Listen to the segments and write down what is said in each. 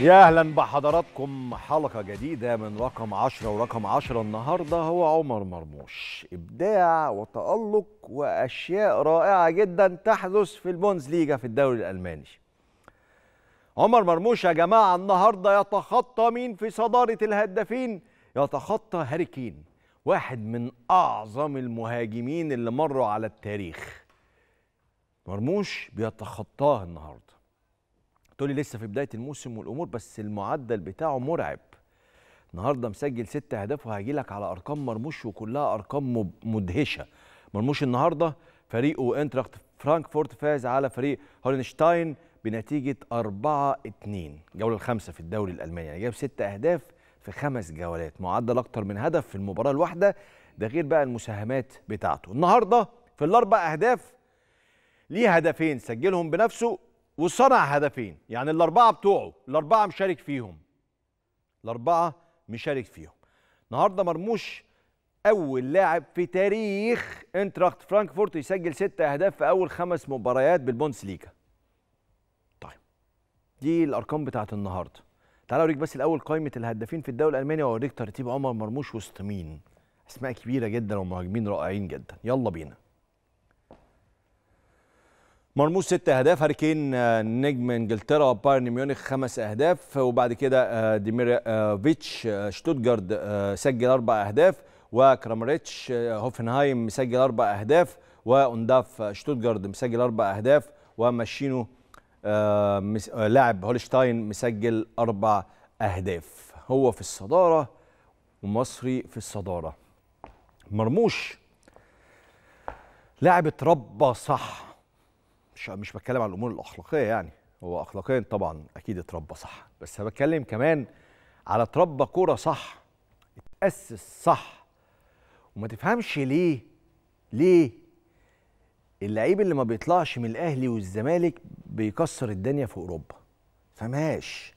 يا اهلا بحضراتكم حلقه جديده من رقم 10 ورقم 10 النهارده هو عمر مرموش ابداع وتالق واشياء رائعه جدا تحدث في البونز ليجا في الدوري الالماني عمر مرموش يا جماعه النهارده يتخطى مين في صداره الهدافين يتخطى هاري كين واحد من اعظم المهاجمين اللي مروا على التاريخ مرموش بيتخطاه النهارده تقول لي لسه في بدايه الموسم والامور بس المعدل بتاعه مرعب النهارده مسجل ست اهداف وهيجي لك على ارقام مرموش وكلها ارقام مدهشه مرموش النهارده فريقه انتراخت فرانكفورت فاز على فريق هولنشتاين بنتيجه 4 2 جوله الخامسه في الدوري الالماني يعني جاب ست اهداف في خمس جولات معدل اكتر من هدف في المباراه الواحده ده غير بقى المساهمات بتاعته النهارده في الاربع اهداف ليه هدفين سجلهم بنفسه وصنع هدفين يعني الأربعة بتوعه الأربعة مشارك فيهم الأربعة مشارك فيهم النهاردة مرموش أول لاعب في تاريخ انتراخت فرانكفورت يسجل ستة أهداف في أول خمس مباريات بالبونس ليجا طيب دي الأرقام بتاعت النهاردة تعالى أوريك بس الأول قائمة الهدافين في الدوري الألماني وأوريك ترتيب عمر مرموش وسط مين أسماء كبيرة جدا ومهاجمين رائعين جدا يلا بينا مرموز ست اهداف هاري كين آه، نجم انجلترا بايرن ميونخ خمس اهداف وبعد كده آه، ديميرفيتش آه، شتوتجارد سجل اربع اهداف وكرامريتش هوفنهايم مسجل اربع اهداف وانداف شتوتجارد مسجل اربع اهداف وماشينو لاعب هولشتاين مسجل اربع اهداف هو في الصداره ومصري في الصداره مرموش لاعب اتربى صح مش مش بتكلم عن الامور الاخلاقيه يعني هو اخلاقيا طبعا اكيد اتربى صح بس بتكلم كمان على اتربى كوره صح اتاسس صح وما تفهمش ليه ليه اللعيب اللي ما بيطلعش من الاهلي والزمالك بيكسر الدنيا في اوروبا فماش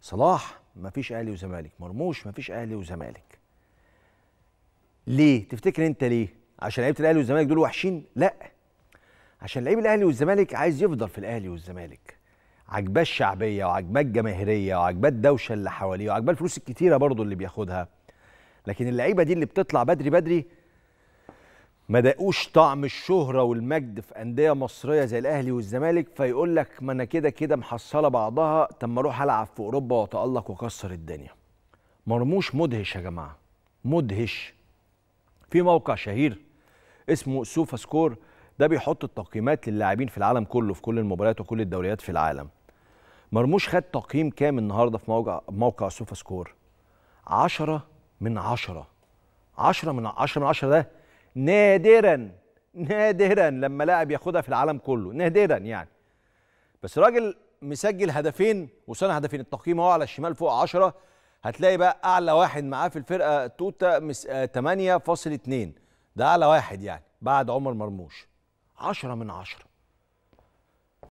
صلاح ما فيش اهلي وزمالك مرموش ما فيش اهلي وزمالك ليه تفتكر انت ليه عشان لعيبه الاهلي والزمالك دول وحشين لا عشان لعيب الاهلي والزمالك عايز يفضل في الاهلي والزمالك عجباه الشعبيه وعجباه الجماهيريه وعجباه الدوشه اللي حواليه وعجباه الفلوس الكتيره برضو اللي بياخدها لكن اللعيبه دي اللي بتطلع بدري بدري ما داقوش طعم الشهره والمجد في انديه مصريه زي الاهلي والزمالك فيقول لك ما انا كده كده محصله بعضها طب ما اروح العب في اوروبا واتالق واكسر الدنيا مرموش مدهش يا جماعه مدهش في موقع شهير اسمه سوفا سكور ده بيحط التقييمات للاعبين في العالم كله في كل المباريات وكل الدوريات في العالم مرموش خد تقييم كام النهارده في موقع موقع سوفا سكور 10 من 10 10 من 10 من 10 ده نادرا نادرا لما لاعب ياخدها في العالم كله نادرا يعني بس راجل مسجل هدفين وصنع هدفين التقييم اهو على الشمال فوق 10 هتلاقي بقى اعلى واحد معاه في الفرقه توتا 8.2 آه، ده اعلى واحد يعني بعد عمر مرموش عشرة من عشرة